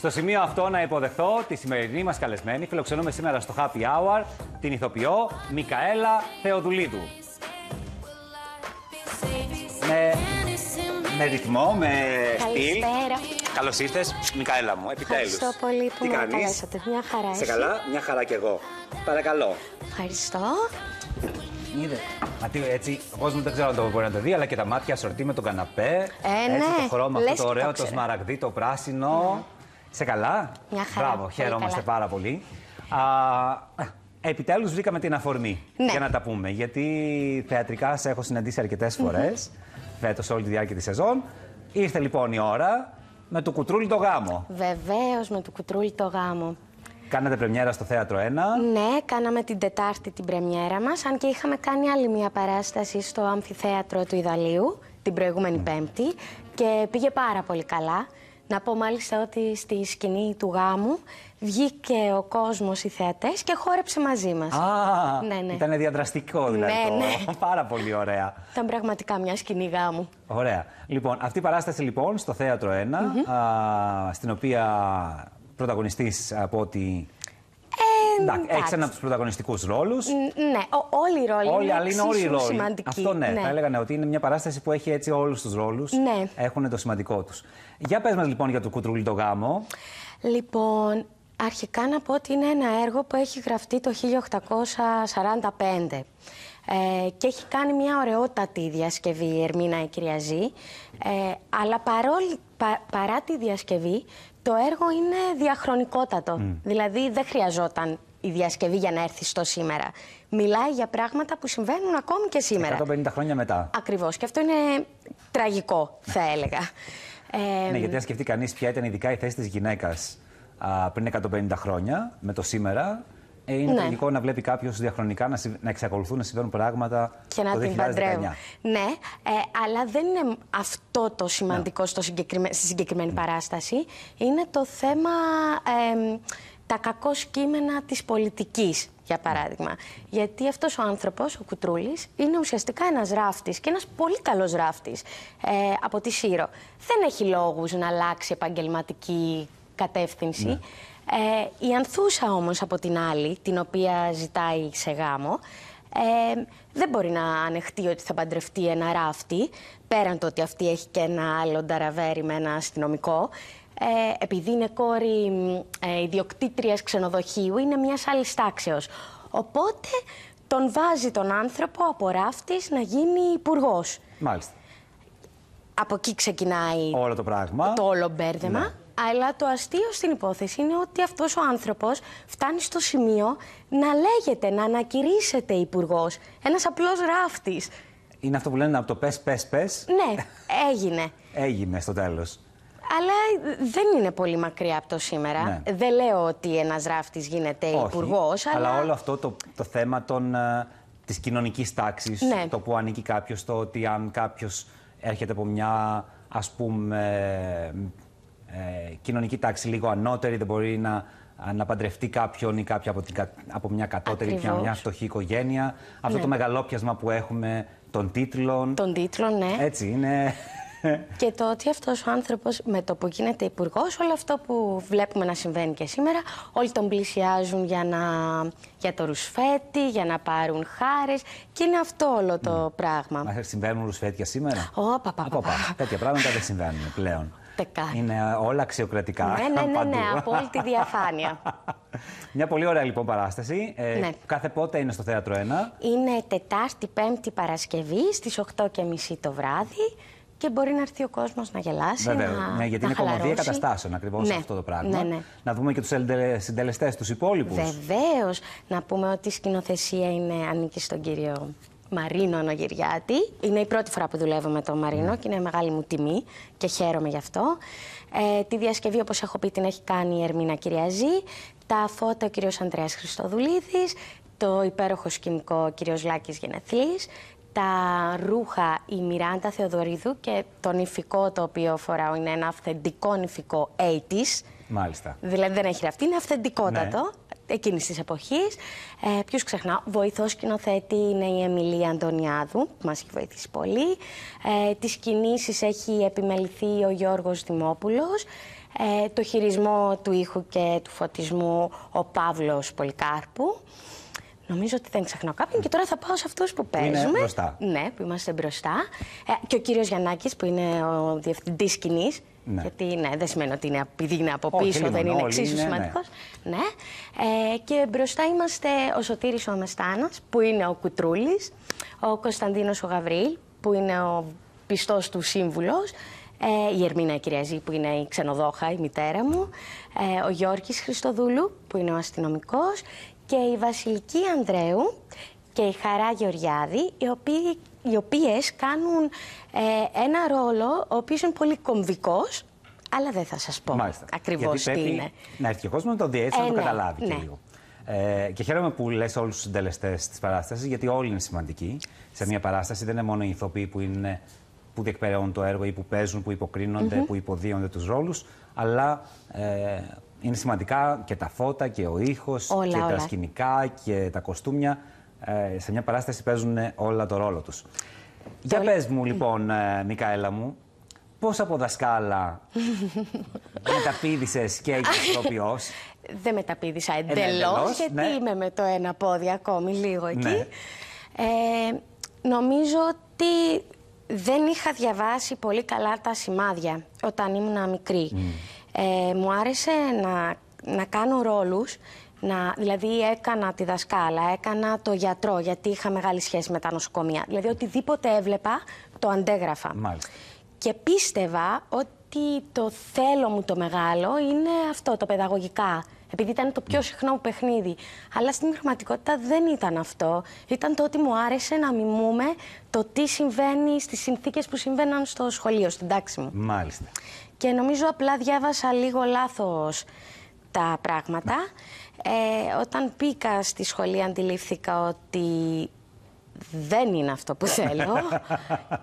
Στο σημείο αυτό να υποδεχθώ τη σημερινή μας καλεσμένη. Φιλοξενούμε σήμερα στο Happy Hour την ηθοποιό Μικαέλα Θεοδουλίδου. Με, με ρυθμό, με στυλ. Καλώς ήρθες, Μικαέλα μου, επιτέλους. Ευχαριστώ πολύ που με καλέσατε. Μια χαρά. Σε καλά, μια χαρά κι εγώ. Παρακαλώ. Ευχαριστώ. Είδε. Μα τι, έτσι, ο κόσμος δεν ξέρω αν το μπορεί να το δει, αλλά και τα μάτια σορτή με τον καναπέ. Ε, έτσι ναι. το χρώμα αυτό το ωραίο, το, σμαραγδί, το πράσινο. Ναι. Σε καλά. Μια χαρά. Μπράβο, χαιρόμαστε πάρα πολύ. Α, επιτέλους βρήκαμε την αφορμή ναι. για να τα πούμε. Γιατί θεατρικά σε έχω συναντήσει αρκετές φορές, φέτος mm όλη τη διάρκεια της σεζόν. Ήρθε λοιπόν η ώρα με το κουτρούλι το γάμο. Βεβαίως με το κουτρούλι το γάμο. Κάνατε πρεμιέρα στο θέατρο 1. Ναι, κάναμε την Τετάρτη την πρεμιέρα μας. Αν και είχαμε κάνει άλλη μια παράσταση στο αμφιθέατρο του Ιδαλίου την προηγούμενη mm. Πέμπτη. Και πήγε πάρα πολύ καλά. Να πω μάλιστα ότι στη σκηνή του γάμου βγήκε ο κόσμος, οι θεατές και χόρεψε μαζί μας. Α, ναι, ναι. ήταν διαδραστικό δηλαδή. Ναι, ναι. Πάρα πολύ ωραία. Ήταν πραγματικά μια σκηνή γάμου. Ωραία. Λοιπόν, αυτή η παράσταση λοιπόν στο θέατρο 1, α, στην οποία πρωταγωνιστής από ό,τι Εντάξει, έχεις ένα από τους πρωταγωνιστικούς ρόλους. Ναι, όλοι οι ρόλοι. είναι όλοι Σημαντικοί. Αυτό ναι, ναι. θα έλεγα ναι, ότι είναι μια παράσταση που έχει έτσι όλους τους ρόλους. Ναι. Έχουν το σημαντικό τους. Για πες μας λοιπόν για το κουτρούλι το γάμο. Λοιπόν, αρχικά να πω ότι είναι ένα έργο που έχει γραφτεί το 1845. Ε, και έχει κάνει μια ωραιότατη διασκευή η Ερμήνα η Κυριαζή. Ε, αλλά παρόλη, πα, παρά τη διασκευή, το έργο είναι διαχρονικότατο. Δηλαδή δεν χρειαζόταν η διασκευή για να έρθει στο σήμερα. Μιλάει για πράγματα που συμβαίνουν ακόμη και σήμερα. 150 χρόνια μετά. Ακριβώς. Και αυτό είναι τραγικό, θα έλεγα. Ναι, ε, ναι, γιατί αν σκεφτεί κανείς ποια ήταν ειδικά η θέση της γυναίκας πριν 150 χρόνια με το σήμερα. Ε, είναι ναι. τραγικό να βλέπει κάποιος διαχρονικά να, να εξακολουθούν να συμβαίνουν πράγματα και να το την παντρεύουν. Ναι, ε, αλλά δεν είναι αυτό το σημαντικό ναι. στο στη συγκεκριμένη παράσταση. Είναι το θέμα. Ε, τα κακό κείμενα της πολιτικής, για παράδειγμα. Γιατί αυτός ο άνθρωπος, ο Κουτρούλης, είναι ουσιαστικά ένας ράφτης και ένας πολύ καλός ράφτης ε, από τη Σύρο. Δεν έχει λόγους να αλλάξει επαγγελματική κατεύθυνση. Ναι. Ε, η Ανθούσα όμως από την άλλη, την οποία ζητάει σε γάμο, ε, δεν μπορεί να ανεχτεί ότι θα παντρευτεί ένα ράφτη, πέραν το ότι αυτή έχει και ένα άλλο νταραβέρι με ένα αστυνομικό ε, επειδή είναι κόρη ε, ιδιοκτήτριας ξενοδοχείου, είναι μιας άλλης τάξεως. Οπότε τον βάζει τον άνθρωπο από ράφτης να γίνει υπουργός. Μάλιστα. Από εκεί ξεκινάει όλο το πράγμα. Το όλο μπέρδεμα. Ναι. Αλλά το αστείο στην υπόθεση είναι ότι αυτός ο άνθρωπος φτάνει στο σημείο να λέγεται, να ανακηρύσσεται υπουργός. Ένας απλός ράφτης. Είναι αυτό που λένε από το πες, πες, πες. Ναι, έγινε. έγινε στο τέλος. Αλλά ε, δεν είναι πολύ μακριά από το σήμερα. Ναι. Δεν λέω ότι ένας ράφτης γίνεται υπουργός. Αλλά... αλλά όλο αυτό το, το θέμα των, ε, της κοινωνικής τάξης, ναι. το που ανήκει κάποιος, το ότι αν κάποιος έρχεται από μια ας πούμε ε, κοινωνική τάξη λίγο ανώτερη, δεν μπορεί να, να παντρευτεί κάποιον ή κάποια από, την, από μια κατώτερη μια φτωχή οικογένεια. Αυτό ναι. το μεγαλόπιασμα που έχουμε των τίτλων. Των τίτλων, ναι. Έτσι είναι και το ότι αυτός ο άνθρωπος με το που γίνεται υπουργός, όλο αυτό που βλέπουμε να συμβαίνει και σήμερα, όλοι τον πλησιάζουν για, να, για το ρουσφέτι, για να πάρουν χάρες. Και είναι αυτό όλο το ναι. πράγμα. Μα συμβαίνουν ρουσφέτια σήμερα. Ω, παπά, παπά. Παπά. Τέτοια πράγματα δεν συμβαίνουν πλέον. Είναι όλα αξιοκρατικά. Ναι, ναι, ναι, ναι, τη διαφάνεια. Μια πολύ ωραία λοιπόν παράσταση. Ε, ναι. Κάθε πότε είναι στο θέατρο 1. Είναι Τετάρτη, Πέμπτη Παρασκευή στις 8.30 το βράδυ και μπορεί να έρθει ο κόσμος να γελάσει. Βέβαια. Να... Ναι, γιατί να είναι κομμωδία καταστάσεων ακριβώς ναι. αυτό το πράγμα. Ναι, ναι. Να δούμε και τους συντελεστές, τους υπόλοιπους. Βεβαίως. Να πούμε ότι η σκηνοθεσία είναι, ανήκει στον κύριο Μαρίνο Νογυριάτη. Είναι η πρώτη φορά που δουλεύω με τον Μαρίνο ναι. και είναι μεγάλη μου τιμή και χαίρομαι γι' αυτό. Ε, τη διασκευή, όπως έχω πει, την έχει κάνει η Ερμήνα Κυριαζή. Τα φώτα ο κύριος Ανδρέας Χριστοδουλίδης. το υπέροχο σκηνικό ο Λάκη Λάκη τα ρούχα η Μιράντα Θεοδωρίδου και το νηφικό το οποίο φοράω είναι ένα αυθεντικό νηφικό 80's. Μάλιστα. Δηλαδή δεν έχει ραφτεί, είναι αυθεντικότατο. Ναι. Εκείνης της εποχής. Ε, ξεχνάω. Βοηθός σκηνοθέτη είναι η Εμιλία Αντωνιάδου, που μας έχει βοηθήσει πολύ. Ε, τις κινήσεις έχει επιμεληθεί ο Γιώργος Δημόπουλος. Ε, το χειρισμό του ήχου και του φωτισμού ο Παύλος Πολυκάρπου. Νομίζω ότι δεν ξεχνάω κάποιον και τώρα θα πάω σε αυτούς που παίζουμε. Είναι μπροστά. Ναι, που είμαστε μπροστά. Ε, και ο κύριος Γιαννάκης, που είναι ο διευθυντής σκηνής. Ναι. Γιατί ναι, δεν σημαίνει ότι είναι, επειδή είναι από πίσω, δεν είναι εξίσου ναι. σημαντικός. Ναι. Ε, και μπροστά είμαστε ο Σωτήρης ο Αμεστάνας, που είναι ο Κουτρούλης, ο Κωνσταντίνος ο Γαβρίλ, που είναι ο πιστός του σύμβουλος, ε, η Ερμήνα Κυριαζή, που είναι η ξενοδόχα, η μητέρα μου, ε, ο Γιώργης Χριστοδούλου, που είναι ο αστυνομικός και η Βασιλική Ανδρέου και η Χαρά Γεωργιάδη, οι οποίοι οι οποίες κάνουν ε, ένα ρόλο ο οποίος είναι πολύ κομβικός, αλλά δεν θα σας πω Μάλιστα. ακριβώς τι είναι. Να έρθει ο κόσμος να το έτσι να το ε, ναι, καταλάβει ναι. και λίγο. Ε, και χαίρομαι που λες όλους τους συντελεστές της παράστασης, γιατί όλοι είναι σημαντικοί σε μια παράσταση. Δεν είναι μόνο οι ηθοποιοί που, είναι, που διεκπαιρεώνουν το έργο ή που παίζουν, που υποκρίνονται, που υποδίονται τους ρόλους, αλλά ε, είναι σημαντικά και τα φώτα και ο ήχος και τα σκηνικά και τα κοστούμια. Ε, σε μια παράσταση παίζουν όλα το ρόλο τους. Για πε πες μου λοιπόν, ε, Μικαέλα μου, πώς από δασκάλα μεταπίδησες και έγινες ηθοποιός. Δεν μεταπίδησα ε, ναι, εντελώς, γιατί ναι. είμαι με το ένα πόδι ακόμη λίγο εκεί. Ναι. Ε, νομίζω ότι δεν είχα διαβάσει πολύ καλά τα σημάδια όταν ήμουν μικρή. Ε, μου άρεσε να, να κάνω ρόλους να, δηλαδή έκανα τη δασκάλα, έκανα το γιατρό, γιατί είχα μεγάλη σχέση με τα νοσοκομεία. Δηλαδή οτιδήποτε έβλεπα, το αντέγραφα. Μάλιστα. Και πίστευα ότι το θέλω μου το μεγάλο είναι αυτό, το παιδαγωγικά. Επειδή ήταν το πιο συχνό μου παιχνίδι. Αλλά στην πραγματικότητα δεν ήταν αυτό. Ήταν το ότι μου άρεσε να μιμούμε το τι συμβαίνει στις συνθήκες που συμβαίναν στο σχολείο, στην τάξη μου. Μάλιστα και νομίζω απλά διάβασα λίγο λάθος τα πράγματα. Ε, όταν πήκα στη σχολή αντιλήφθηκα ότι δεν είναι αυτό που θέλω.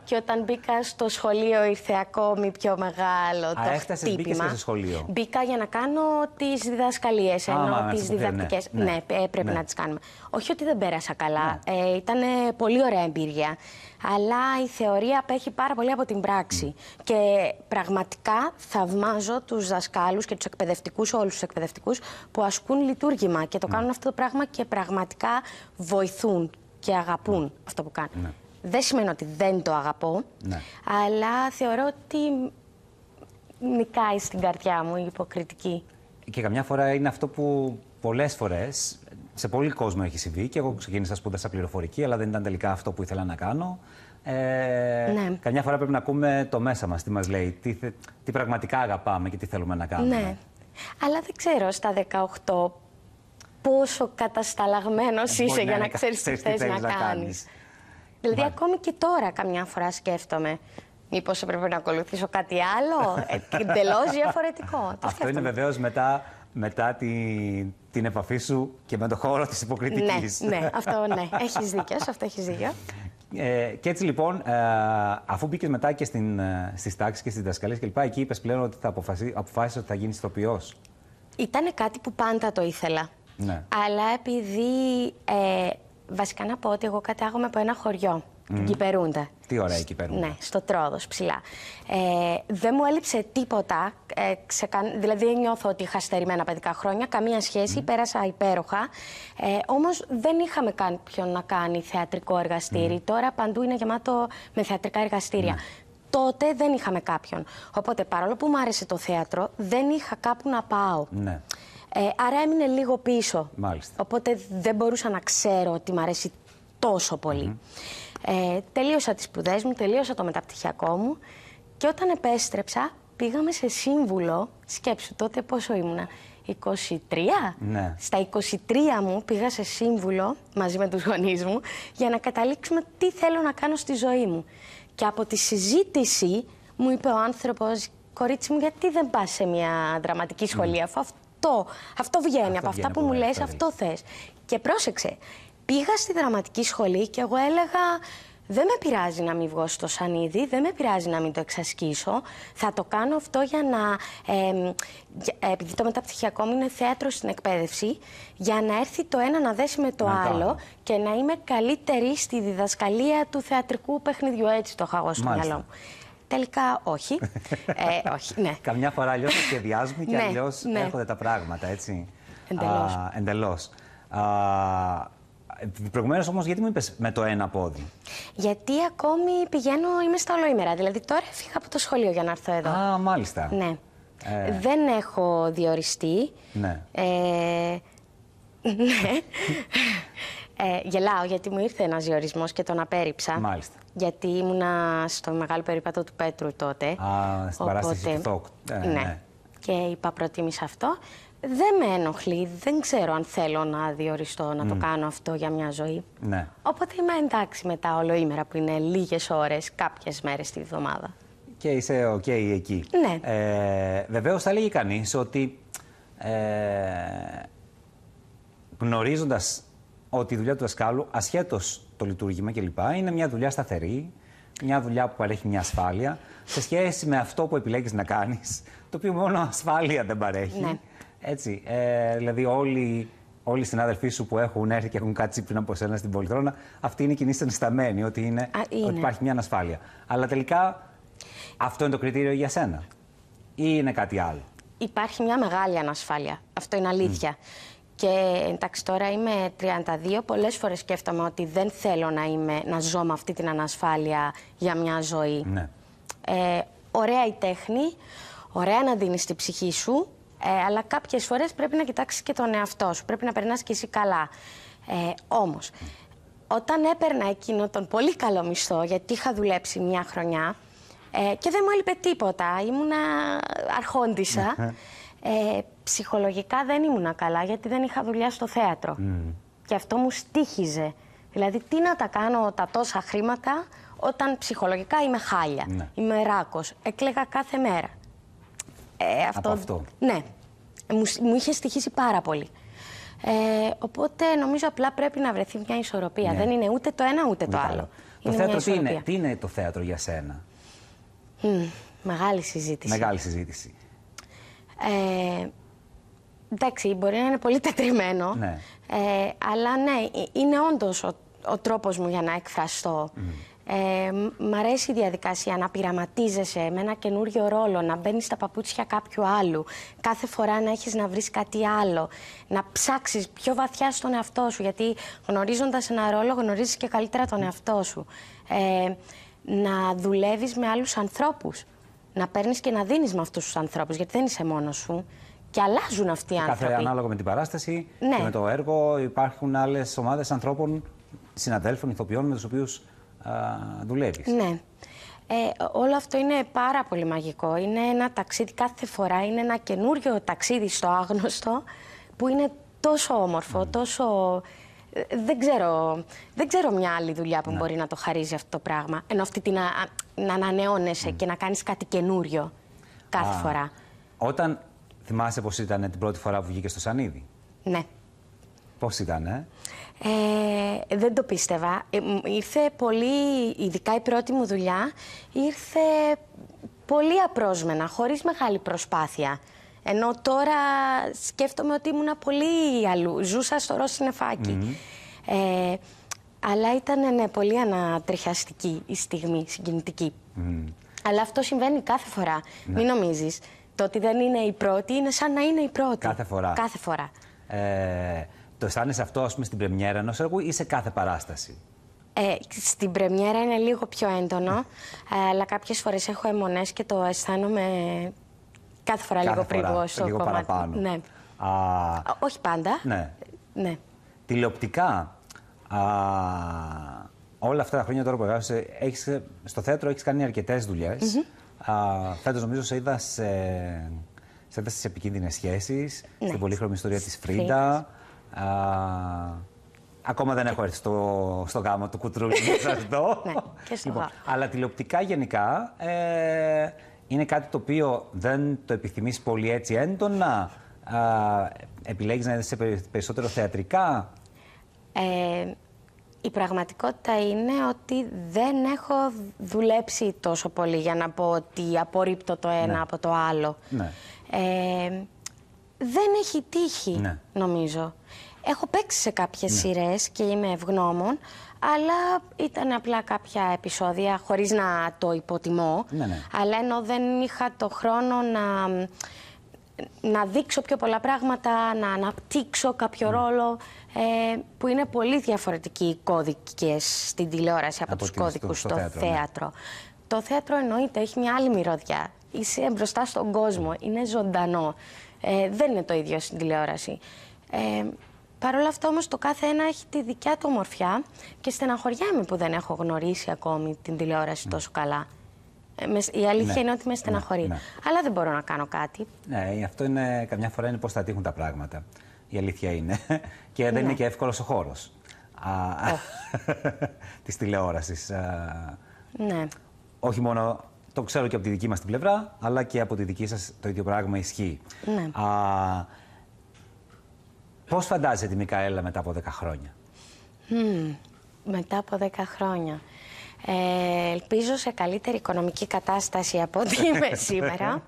και όταν μπήκα στο σχολείο ήρθε ακόμη πιο μεγάλο το Α, χτύπημα. Μπήκες σχολείο. Μπήκα για να κάνω τις διδασκαλίες, ενώ τις διδακτικές. Ναι, ναι πρέπει ναι. να τις κάνουμε. Όχι ότι δεν πέρασα καλά. Ναι. Ε, ήταν πολύ ωραία εμπειρία αλλά η θεωρία απέχει πάρα πολύ από την πράξη. Mm. Και πραγματικά θαυμάζω τους δασκάλους και τους εκπαιδευτικούς, όλους τους εκπαιδευτικούς, που ασκούν λειτουργήμα και το ναι. κάνουν αυτό το πράγμα και πραγματικά βοηθούν και αγαπούν ναι. αυτό που κάνουν. Ναι. Δεν σημαίνει ότι δεν το αγαπώ, αλλά θεωρώ ότι νικάει στην καρδιά μου η υποκριτική. Και καμιά φορά είναι αυτό που πολλές φορές σε πολλοί κόσμο έχει συμβεί και εγώ ξεκίνησα σπούδασα πληροφορική, αλλά δεν ήταν τελικά αυτό που ήθελα να κάνω. Ε, ναι. Καμιά φορά πρέπει να ακούμε το μέσα μας, τι μας λέει, τι, τι πραγματικά αγαπάμε και τι θέλουμε να κάνουμε. Ναι. Αλλά δεν ξέρω στα 18 πόσο κατασταλαγμένος ε, είσαι για να ξέρεις τι θες να, να κάνεις. Δηλαδή ακόμη και τώρα καμιά φορά σκέφτομαι. Μήπως έπρεπε να ακολουθήσω κάτι άλλο, ε, εντελώς διαφορετικό. Αυτό είναι βεβαίως μετά, μετά την επαφή σου και με το χώρο της υποκριτικής. Ναι, ναι, αυτό ναι. Έχεις δίκιο, αυτό έχεις δίκιο. Ε, και έτσι λοιπόν, ε, αφού μπήκες μετά και στην, ε, στις τάξεις και στις διδασκαλίες λοιπά, εκεί είπες πλέον ότι θα αποφασί, αποφάσισες ότι θα γίνεις ηθοποιός. Ήταν κάτι που πάντα το ήθελα. Ναι. Αλλά επειδή, ε, βασικά να πω ότι εγώ κατάγομαι από ένα χωριό. Την Κυπερούντα. Τι ωραία η Κυπερούντα. Ναι, στο Τρόδος, ψηλά. Ε, δεν μου έλειψε τίποτα, ε, δηλαδή δεν νιώθω ότι είχα στερημένα παιδικά χρόνια, καμία σχέση, mm. πέρασα υπέροχα. Ε, όμως δεν είχαμε κάποιον να κάνει θεατρικό εργαστήρι. Τώρα παντού είναι γεμάτο με θεατρικά εργαστήρια. Ναι. Τότε δεν είχαμε κάποιον. Οπότε παρόλο που μου άρεσε το θέατρο, δεν είχα κάπου να πάω. Ναι. Ε, άρα έμεινε λίγο πίσω. Μάλιστα. Οπότε δεν μπορούσα να ξέρω ότι μου αρέσει τόσο ε, τελείωσα τις σπουδές μου, τελείωσα το μεταπτυχιακό μου και όταν επέστρεψα πήγαμε σε σύμβουλο, σκέψου τότε πόσο ήμουνα, 23. Ναι. Στα 23 μου πήγα σε σύμβουλο μαζί με τους γονείς μου για να καταλήξουμε τι θέλω να κάνω στη ζωή μου. Και από τη συζήτηση μου είπε ο άνθρωπος, κορίτσι μου γιατί δεν πας σε μια δραματική σχολή ναι. αφού αυτό, βγαίνει, από αυτά που μου λες, αυτό θες. Και πρόσεξε, Πήγα στη δραματική σχολή και εγώ έλεγα δεν με πειράζει να μην βγω στο σανίδι, δεν με πειράζει να μην το εξασκήσω. Θα το κάνω αυτό για να. Ε, επειδή το μεταπτυχιακό μου είναι θέατρο στην εκπαίδευση, για να έρθει το ένα να δέσει με το άλλο και να είμαι καλύτερη στη διδασκαλία του θεατρικού παιχνιδιού. Έτσι το έχω εγώ στο μυαλό μου. Τελικά όχι. ε, όχι ναι. Καμιά φορά αλλιώς το σχεδιάζουμε και ναι, αλλιώς ναι. έρχονται τα πράγματα, έτσι. Εντελώς. Προηγουμένως όμως, γιατί μου είπες με το ένα πόδι. Γιατί ακόμη πηγαίνω, είμαι στα ολοήμερα. Δηλαδή τώρα φύγα από το σχολείο για να έρθω εδώ. Α, μάλιστα. Ναι. Ε. Δεν έχω διοριστεί. Ναι. Ε, ναι. ε... γελάω γιατί μου ήρθε ένας διορισμός και τον απέριψα. Μάλιστα. Γιατί ήμουνα στο μεγάλο περίπατο του Πέτρου τότε. Α, στην παράσταση του ε, Ναι. ναι. Και είπα προτίμησα αυτό δεν με ενοχλεί, δεν ξέρω αν θέλω να διοριστώ να το κάνω αυτό για μια ζωή. Ναι. Οπότε είμαι εντάξει με τα ολοήμερα που είναι λίγες ώρες κάποιες μέρες τη βδομάδα. Και είσαι οκ okay εκεί. Ναι. Ε, βεβαίως θα λέγει κανείς ότι ε, γνωρίζοντας ότι η δουλειά του δασκάλου, ασχέτως το λειτουργήμα κλπ, είναι μια δουλειά σταθερή, μια δουλειά που παρέχει μια ασφάλεια, σε σχέση με αυτό που επιλέγεις να κάνεις, το οποίο μόνο ασφάλεια δεν παρέχει. Ναι. Έτσι. Ε, δηλαδή, όλοι, όλοι οι συνάδελφοί σου που έχουν έρθει και έχουν κάτσει πριν από εσένα στην Πολυθρόνα, αυτή είναι η κοινή συνισταμένη ότι, είναι, υπάρχει μια ανασφάλεια. Αλλά τελικά αυτό είναι το κριτήριο για σένα. Ή είναι κάτι άλλο. Υπάρχει μια μεγάλη ανασφάλεια. Αυτό είναι αλήθεια. Mm. Και εντάξει, τώρα είμαι 32. Πολλές φορές σκέφτομαι ότι δεν θέλω να, είμαι, να ζω με αυτή την ανασφάλεια για μια ζωή. Ναι. Ε, ωραία η τέχνη, ωραία να δίνεις τη ψυχή σου, ε, αλλά κάποιες φορές πρέπει να κοιτάξεις και τον εαυτό σου. Πρέπει να περνάς και εσύ καλά. Ε, όμως, όταν έπαιρνα εκείνο τον πολύ καλό μισθό, γιατί είχα δουλέψει μια χρονιά ε, και δεν μου έλειπε τίποτα, ήμουνα αρχόντισα, ε, ψυχολογικά δεν ήμουνα καλά γιατί δεν είχα δουλειά στο θέατρο. Και αυτό μου στήχιζε. Δηλαδή, τι να τα κάνω τα τόσα χρήματα όταν ψυχολογικά είμαι χάλια, ναι. είμαι ράκος, εκλέγα κάθε μέρα. Ε, αυτό, από αυτό. Ναι. Μου, μου είχε στοιχήσει πάρα πολύ. Ε, οπότε νομίζω απλά πρέπει να βρεθεί μια ισορροπία. Ναι. Δεν είναι ούτε το ένα ούτε το άλλο. Το θέατρο τι είναι, τι είναι το θέατρο για σένα. μεγάλη συζήτηση. Μεγάλη συζήτηση. Ε, εντάξει, μπορεί να είναι πολύ τετριμένο, ναι. ε, αλλά ναι, ε, είναι όντως ο, ο τρόπος μου για να εκφραστώ. Ε, μ' αρέσει η διαδικασία να πειραματίζεσαι με ένα καινούριο ρόλο, να μπαίνεις στα παπούτσια κάποιου άλλου. Κάθε φορά να έχεις να βρεις κάτι άλλο. Να ψάξεις πιο βαθιά στον εαυτό σου, γιατί γνωρίζοντας ένα ρόλο, γνωρίζεις και καλύτερα τον εαυτό σου. Ε, να δουλεύεις με άλλους ανθρώπους. Να παίρνεις και να δίνεις με αυτούς τους ανθρώπους, γιατί δεν είσαι μόνος σου. Και αλλάζουν αυτοί οι άνθρωποι. Κάθε ανάλογα με την παράσταση ναι. και με το έργο υπάρχουν άλλες ομάδες ανθρώπων, συναδέλφων, ηθοποιών με τους οποίους δουλεύεις. Ναι. Ε, όλο αυτό είναι πάρα πολύ μαγικό. Είναι ένα ταξίδι κάθε φορά, είναι ένα καινούριο ταξίδι στο άγνωστο που είναι τόσο όμορφο, ναι. τόσο... Ε, δεν ξέρω, δεν ξέρω μια άλλη δουλειά που ναι. μπορεί να το χαρίζει αυτό το πράγμα. Ενώ αυτή την να ανανεώνεσαι ναι. και να κάνεις κάτι καινούριο κάθε φορά. Όταν θυμάσαι πώς ήταν την πρώτη φορά που βγήκες στο Σανίδι. Ναι. Πώς ήταν, ε? Ε, δεν το πίστευα. Ε, ήρθε πολύ, ειδικά η πρώτη μου δουλειά, ήρθε πολύ απρόσμενα, χωρίς μεγάλη προσπάθεια. Ενώ τώρα σκέφτομαι ότι ήμουν πολύ αλλού. Ζούσα στο Ρωσινεφάκι. Mm-hmm. Ε, αλλά ήταν ναι, πολύ ανατριχιαστική η στιγμή, συγκινητική. Mm. αλλα ηταν πολυ ανατριχιαστικη συμβαίνει αλλα αυτο φορά. Ναι. Μην νομίζεις, Το ότι δεν είναι η πρώτη είναι σαν να είναι η πρώτη. Κάθε φορά. Κάθε φορά. Ε, το αισθάνεσαι αυτό, ας πούμε, στην πρεμιέρα ενός έργου ή σε κάθε παράσταση. Ε, στην πρεμιέρα είναι λίγο πιο έντονο, ε, αλλά κάποιες φορές έχω αιμονές και το αισθάνομαι κάθε φορά κάθε λίγο πριν στο λίγο κομμάτι. παραπάνω. Ναι. Α... Όχι πάντα. Ναι. ναι. Τηλεοπτικά. Α, όλα αυτά τα χρόνια τώρα που εργάζεσαι, έχεις, στο θέατρο έχεις κάνει αρκετές δουλειές. Mm -hmm. Φέτος νομίζω σε είδα σε, σε, σε επικίνδυνες σχέσεις, ναι. στην πολύχρωμη ιστορία της Φρίντα. Α, ακόμα δεν έχω έρθει στο, στο γάμο του κουτρούλι να σας ναι, λοιπόν, αλλά τηλεοπτικά γενικά ε, είναι κάτι το οποίο δεν το επιθυμείς πολύ έτσι έντονα. Α, επιλέγεις να είσαι περισσότερο θεατρικά. Ε, η πραγματικότητα είναι ότι δεν έχω δουλέψει τόσο πολύ για να πω ότι απορρίπτω το ένα ναι. από το άλλο. Ναι. Ε, δεν έχει τύχει, ναι. νομίζω. Έχω παίξει σε κάποιες ναι. και είμαι ευγνώμων, αλλά ήταν απλά κάποια επεισόδια, χωρίς να το υποτιμώ. Ναι, ναι. Αλλά ενώ δεν είχα το χρόνο να, να δείξω πιο πολλά πράγματα, να αναπτύξω κάποιο ρόλο, ε, που είναι πολύ διαφορετικοί οι κώδικες στην τηλεόραση από, τους κώδικους στο, θέατρο. Το θέατρο εννοείται, έχει μια άλλη μυρωδιά. Είσαι μπροστά στον κόσμο, είναι ζωντανό. Ε, δεν είναι το ίδιο στην τηλεόραση. Ε, Παρ' όλα αυτά όμως το κάθε ένα έχει τη δικιά του ομορφιά και στεναχωριάμαι που δεν έχω γνωρίσει ακόμη την τηλεόραση ναι. τόσο καλά. Ε, η αλήθεια ναι. είναι ότι με ναι, στεναχωρεί. Αλλά δεν μπορώ να κάνω κάτι. Ναι, ε, αυτό είναι καμιά φορά είναι πώς θα τύχουν τα πράγματα. Η αλήθεια είναι. Και δεν είναι και εύκολος ο χώρος. Τη Της Ναι. Όχι μόνο το ξέρω και από τη δική μας την πλευρά, αλλά και από τη δική σας το ίδιο πράγμα ισχύει. Ναι. Α, πώς φαντάζεσαι Μικαέλα μετά από 10 χρόνια. μετά από 10 χρόνια. Ε, ελπίζω σε καλύτερη οικονομική κατάσταση από ό,τι είμαι σήμερα.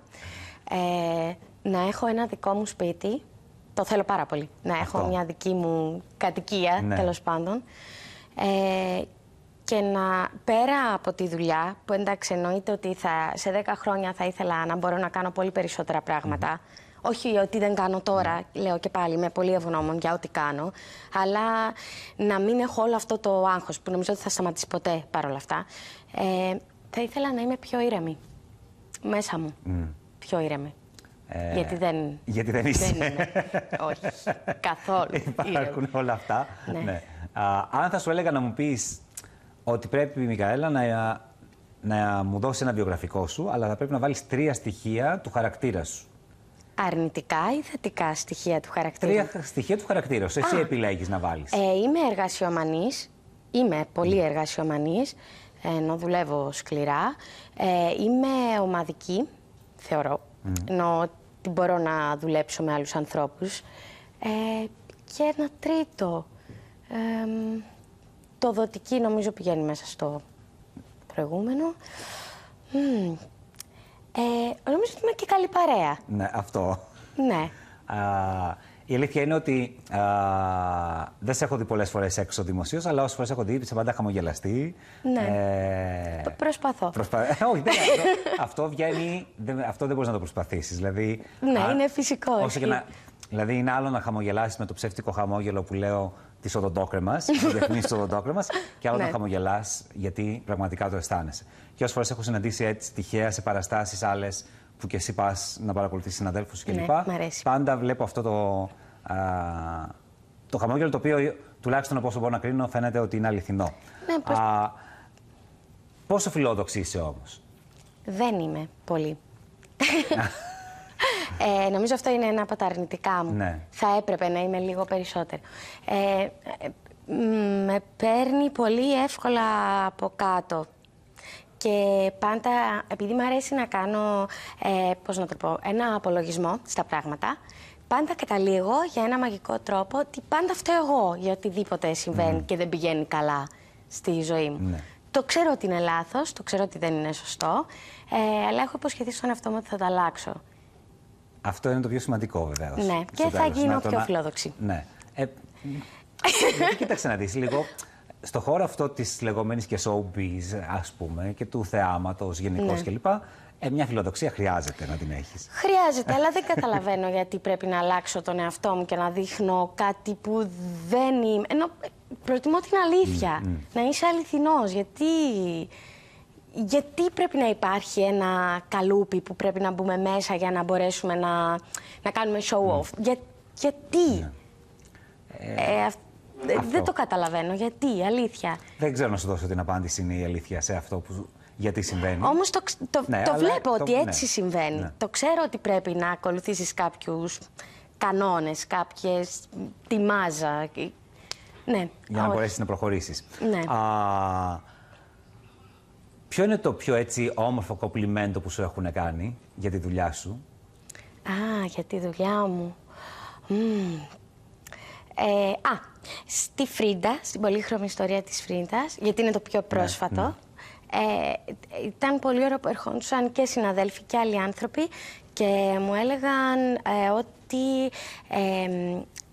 Ε, να έχω ένα δικό μου σπίτι. Το θέλω πάρα πολύ. Να έχω μια δική μου κατοικία, ναι. τέλος πάντων. Ε, και να πέρα από τη δουλειά, που εντάξει εννοείται ότι θα, σε 10 χρόνια θα ήθελα να μπορώ να κάνω πολύ περισσότερα πράγματα, όχι ότι δεν κάνω τώρα, ναι. λέω και πάλι, είμαι πολύ ευγνώμων για ό,τι κάνω, αλλά να μην έχω όλο αυτό το άγχος που νομίζω ότι θα σταματήσει ποτέ παρόλα αυτά. Ε, θα ήθελα να είμαι πιο ήρεμη. Μέσα μου. Πιο ήρεμη. Ε, γιατί δεν. Γιατί δεν είσαι. Όχι. Καθόλου. Υπάρχουν ήρεμη. όλα αυτά. Ναι. ναι. Α, αν θα σου έλεγα να μου πεις ότι πρέπει η Μικαέλα να, να μου δώσεις ένα βιογραφικό σου, αλλά θα πρέπει να βάλεις τρία στοιχεία του χαρακτήρα σου. Αρνητικά ή θετικά στοιχεία του χαρακτήρα. Τρία στοιχεία του χαρακτήρα. Εσύ επιλέγεις να βάλεις. Ε, είμαι εργασιομανής. Είμαι πολύ ναι. εργασιομανής, ε, ενώ δουλεύω σκληρά. Ε, είμαι ομαδική, θεωρώ. Ενώ ότι μπορώ να δουλέψω με άλλους ανθρώπους. Ε, και ένα τρίτο. Το δοτική νομίζω πηγαίνει μέσα στο προηγούμενο. Mm. Ε, νομίζω ότι είμαι και καλή παρέα. Ναι, αυτό. Ναι. Uh, η αλήθεια είναι ότι δεν σε έχω δει πολλές φορές έξω δημοσίως, αλλά όσες φορές έχω δει, σε πάντα χαμογελαστή. Ναι. Ε, προσπαθώ. Προσπα... Ε, όχι, δεν, αυτό, αυτό βγαίνει. Δεν, αυτό δεν μπορείς να το προσπαθήσεις. Δηλαδή, ναι, είναι φυσικό. Όσο να, δηλαδή, είναι άλλο να χαμογελάσεις με το ψεύτικο χαμόγελο που λέω τη οδοντόκρεμα, τη διεθνή και άλλο να χαμογελάς, γιατί πραγματικά το αισθάνεσαι. Και όσες φορές έχω συναντήσει έτσι τυχαία σε παραστάσεις άλλες που και εσύ πας να παρακολουθείς συναδέλφους κλπ. Ναι, πάντα βλέπω αυτό το. Α, το χαμόγελο το οποίο τουλάχιστον από όσο μπορώ να κρίνω φαίνεται ότι είναι αληθινό. Ναι, Α, πόσο φιλόδοξη είσαι όμως, Δεν είμαι πολύ. Ε, νομίζω αυτό είναι ένα από τα αρνητικά μου. Ναι. Θα έπρεπε να είμαι λίγο περισσότερο. Ε, με παίρνει πολύ εύκολα από κάτω. Και πάντα, επειδή μου αρέσει να κάνω, ε, πώς να το πω, ένα απολογισμό στα πράγματα, πάντα καταλήγω για ένα μαγικό τρόπο ότι πάντα φταίω εγώ για οτιδήποτε συμβαίνει ναι. και δεν πηγαίνει καλά στη ζωή μου. Ναι. Το ξέρω ότι είναι λάθος, το ξέρω ότι δεν είναι σωστό, ε, αλλά έχω υποσχεθεί στον εαυτό μου ότι θα τα αλλάξω. Αυτό είναι το πιο σημαντικό βεβαίως. Ναι, και θα γίνω πιο φιλόδοξη. Ναι. Ε, κοίταξε να δεις λίγο. Στο χώρο αυτό της λεγόμενης και showbiz, ας πούμε, και του θεάματος γενικώς ναι. κλπ. Ε, μια φιλοδοξία χρειάζεται να την έχεις. Χρειάζεται, αλλά δεν καταλαβαίνω γιατί πρέπει να αλλάξω τον εαυτό μου και να δείχνω κάτι που δεν είμαι. Ενώ προτιμώ την αλήθεια. Να είσαι αληθινός. Γιατί γιατί πρέπει να υπάρχει ένα καλούπι που πρέπει να μπούμε μέσα για να μπορέσουμε να, να κάνουμε show-off. Ναι. Για, γιατί. Ναι. Ε, ε Δεν το καταλαβαίνω. Γιατί, αλήθεια. Δεν ξέρω να σου δώσω την απάντηση, είναι η αλήθεια σε αυτό που γιατί συμβαίνει. Όμως το, το, ναι, βλέπω ότι έτσι συμβαίνει. Το ξέρω ότι πρέπει να ακολουθήσεις κάποιους κανόνες, κάποιες. τη μάζα. Ναι. Για να μπορέσεις να προχωρήσεις. Ναι. Ποιο είναι το πιο έτσι όμορφο κοπλιμέντο που σου έχουν κάνει για τη δουλειά σου. Α, για τη δουλειά μου. Ε, α, στη Φρίντα, στην πολύχρωμη ιστορία της Φρίντας, γιατί είναι το πιο ναι, πρόσφατο. Ναι. Ε, ήταν πολύ ωραίο που ερχόντουσαν και συναδέλφοι και άλλοι άνθρωποι και μου έλεγαν ε, ότι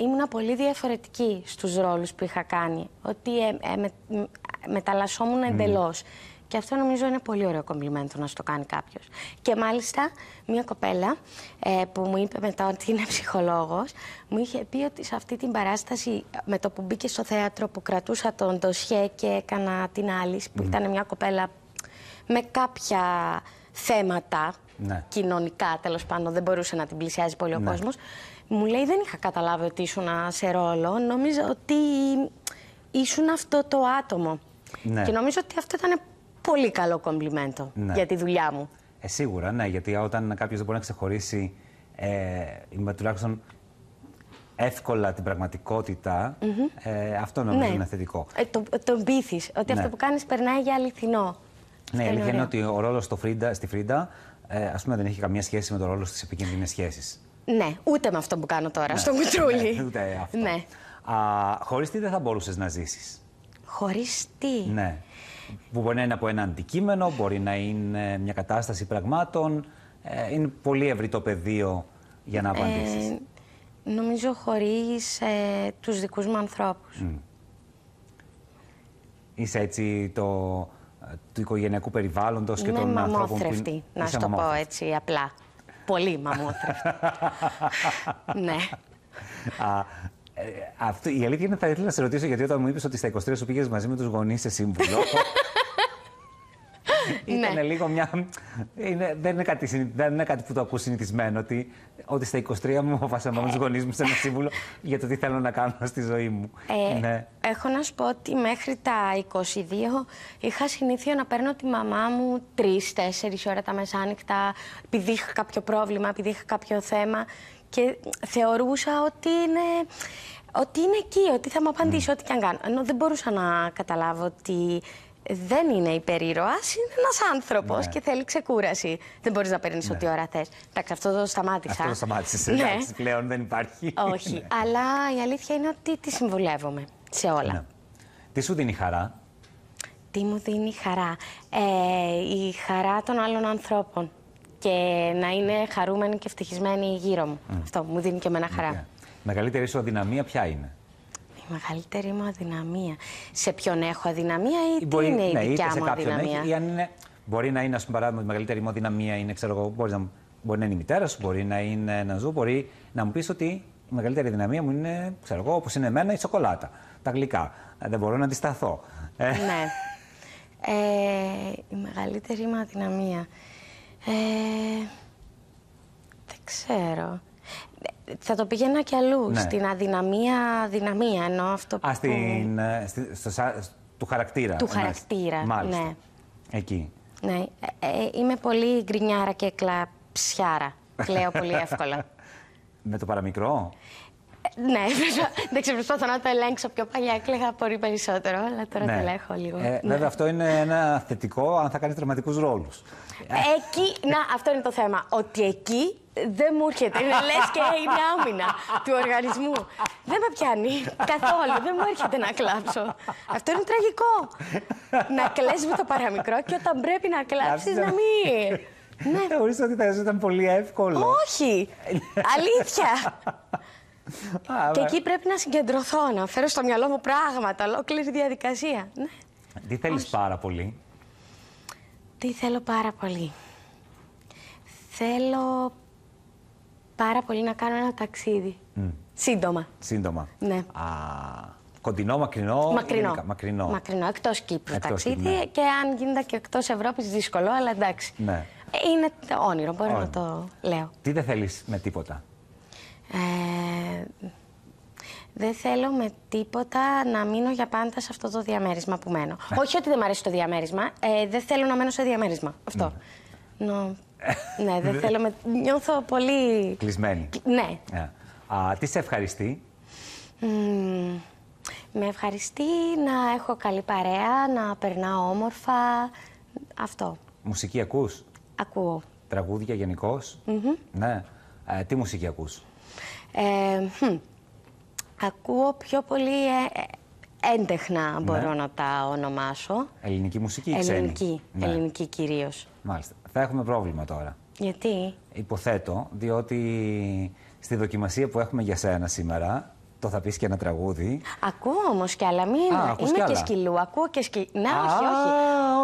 ε, πολύ διαφορετική στους ρόλους που είχα κάνει, ότι ε, ε, με, μεταλλασσόμουν ναι. εντελώς. Και αυτό νομίζω είναι πολύ ωραίο κομπλιμέντο να σου το κάνει κάποιος. Και μάλιστα μια κοπέλα ε, που μου είπε μετά ότι είναι ψυχολόγος, μου είχε πει ότι σε αυτή την παράσταση με το που μπήκε στο θέατρο που κρατούσα τον Ντοσιέ και έκανα την άλλη, που ήταν μια κοπέλα με κάποια θέματα ναι. κοινωνικά τέλος πάντων, δεν μπορούσε να την πλησιάζει πολύ ο ναι. κόσμος. Μου λέει δεν είχα καταλάβει ότι ήσουν σε ρόλο. νομίζω ότι ήσουν αυτό το άτομο. Ναι. Και νομίζω ότι αυτό ήταν πολύ καλό κομπλιμέντο ναι. για τη δουλειά μου. Ε, σίγουρα, ναι, γιατί όταν κάποιος δεν μπορεί να ξεχωρίσει ε, με τουλάχιστον εύκολα την πραγματικότητα, ε, αυτό νομίζω ναι. είναι θετικό. Ε, το το ότι αυτό ναι. που κάνεις περνάει για αληθινό. Ναι, η αλήθεια είναι ότι ο ρόλος στη Φρίντα ε, ας πούμε δεν έχει καμία σχέση με τον ρόλο στις επικίνδυνες σχέσεις. Ναι, ούτε με αυτό που κάνω τώρα ναι. στο κουτσούλι. Ναι, ούτε αυτό. Ναι. τι δεν θα μπορούσες να ζήσεις. Χωρίς. τι. Ναι που μπορεί να είναι από ένα αντικείμενο, μπορεί να είναι μια κατάσταση πραγμάτων. Ε, είναι πολύ ευρύ το πεδίο για να ε, απαντήσεις. νομίζω χωρίς ε, τους δικούς μου ανθρώπους. Mm. Είσαι έτσι το, του οικογενειακού περιβάλλοντος και των ανθρώπων που... Είμαι να σου το πω έτσι απλά. Πολύ μαμόθρευτη. ναι. Α, ε, αυτό, η αλήθεια είναι θα ήθελα να σε ρωτήσω γιατί όταν μου είπες ότι στα 23 σου πήγες μαζί με τους γονείς σε σύμβουλο. ήταν ναι. λίγο μια. Είναι, δεν, είναι κάτι, δεν είναι κάτι που το ακούω συνηθισμένο. Ότι, στα 23 μου αποφάσισα να τους γονείς μου σε ένα σύμβουλο για το τι θέλω να κάνω στη ζωή μου. Ε, ναι. Έχω να σου πω ότι μέχρι τα 22 είχα συνήθεια να παίρνω τη μαμά μου 3-4 ώρα τα μεσάνυχτα, επειδή είχα κάποιο πρόβλημα, επειδή είχα κάποιο θέμα και θεωρούσα ότι είναι, ότι εκεί, ότι θα μου απαντήσει mm. ό,τι και αν κάνω. Ενώ δεν μπορούσα να καταλάβω ότι δεν είναι υπερήρωας, είναι ένας άνθρωπος ναι. και θέλει ξεκούραση. Δεν μπορείς να παίρνεις ναι. ό,τι ώρα θες. Εντάξει, αυτό το σταμάτησα. Αυτό το σταμάτησες. Ναι. Εντάξει, πλέον δεν υπάρχει. Όχι. Ναι. Αλλά η αλήθεια είναι ότι τη συμβουλεύομαι σε όλα. Τι σου δίνει χαρά. Τι μου δίνει χαρά. Ε, η χαρά των άλλων ανθρώπων και να είναι χαρούμενοι και ευτυχισμένοι γύρω μου. Mm. Αυτό μου δίνει και εμένα χαρά. Η Μεγαλύτερη σου αδυναμία ποια είναι. Η μεγαλύτερη μου αδυναμία. Σε ποιον έχω αδυναμία ή, ή μπορεί, είναι ναι, η δικιά μου αδυναμία. Έχει, ή αν είναι, μπορεί να είναι, ας πούμε, παράδειγμα, η μεγαλύτερη μου αδυναμία είναι, ξέρω εγώ, μπορείς να, μπορεί να είναι η μητέρα σου, μπορεί να είναι ένα ζώο, ενα ζου μπορει να μου πεις ότι η μεγαλύτερη δυναμία μου είναι, ξέρω εγώ, όπως είναι εμένα, η σοκολάτα, τα γλυκά. Ε, δεν μπορώ να αντισταθώ. Ε. Ναι. Ε, η μεγαλύτερη μου αδυναμία. Ε, δεν ξέρω. Θα το πήγαινα κι αλλού, ναι. στην αδυναμία, δυναμία ενώ αυτό που... Α, στην, ε, στο, στο, του χαρακτήρα. Του χαρακτήρα, Μάλιστα. Ναι. Εκεί. Ναι. Ε, ε, είμαι πολύ γκρινιάρα και κλαψιάρα. Κλαίω πολύ εύκολα. Με το παραμικρό. Ναι, δεν ξέρω προσπαθώ να το ελέγξω πιο παλιά. Κλαίγα πολύ περισσότερο, αλλά τώρα ναι. το ελέγχω λίγο. Ε, ναι. Βέβαια, αυτό είναι ένα θετικό αν θα κάνεις δραματικού ρόλους. Εκεί, να, αυτό είναι το θέμα. Ότι εκεί δεν μου έρχεται. Είναι λες και η άμυνα του οργανισμού. Δεν με πιάνει καθόλου. Δεν μου έρχεται να κλάψω. Αυτό είναι τραγικό. να κλαίσεις με το παραμικρό και όταν πρέπει να κλάψεις να μην. Ναι. Θεωρείς ότι θα ήταν πολύ εύκολο. Όχι. Αλήθεια. και εκεί πρέπει να συγκεντρωθώ, να φέρω στο μυαλό μου πράγματα, ολόκληρη διαδικασία. Ναι. Τι πάρα πολύ. Τι θέλω πάρα πολύ. Θέλω πάρα πολύ να κάνω ένα ταξίδι. Σύντομα. Σύντομα. Ναι. Α, κοντινό, μακρινό. Μακρινό. μακρινό. μακρινό. Εκτός Κύπρου εκτός ταξίδι. Ναι. Και αν γίνεται και εκτός Ευρώπης, δύσκολο, αλλά εντάξει. Ναι. Είναι όνειρο, μπορώ να το λέω. Τι δεν θέλεις με τίποτα. Ε, δεν θέλω με τίποτα να μείνω για πάντα σε αυτό το διαμέρισμα που μένω. Ναι. Όχι ότι δεν μου αρέσει το διαμέρισμα, ε, δεν θέλω να μένω σε διαμέρισμα. Αυτό. Ναι, ναι δεν θέλω με... Νιώθω πολύ... Κλεισμένη. Ναι. ναι. Α, τι σε ευχαριστεί? με ευχαριστεί να έχω καλή παρέα, να περνάω όμορφα. Αυτό. Μουσική ακούς? Ακούω. Τραγούδια γενικώς. Ναι. Ε, τι μουσική ακούς? Ε, Ακούω πιο πολύ ε, ε, έντεχνα ναι. μπορώ να τα ονομάσω. Ελληνική μουσική ή ξένη. Ελληνική, ναι. ελληνική κυρίως. Μάλιστα. Θα έχουμε πρόβλημα τώρα. Γιατί? Υποθέτω, διότι στη δοκιμασία που έχουμε για σένα σήμερα, το θα πεις και ένα τραγούδι. Ακούω όμως κι άλλα, μην Α, είμαι και, σκυλού, ακούω και σκυλού. Να, όχι, όχι.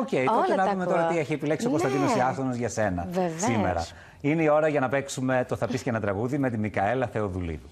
Οκ, okay. τότε να δούμε τώρα τι έχει επιλέξει ο ναι. Κωνσταντίνος Ιάθωνος για σένα Βεβαίως. σήμερα. Είναι η ώρα για να παίξουμε το θα πεις και ένα τραγούδι με τη Μικαέλα Θεοδουλίδου.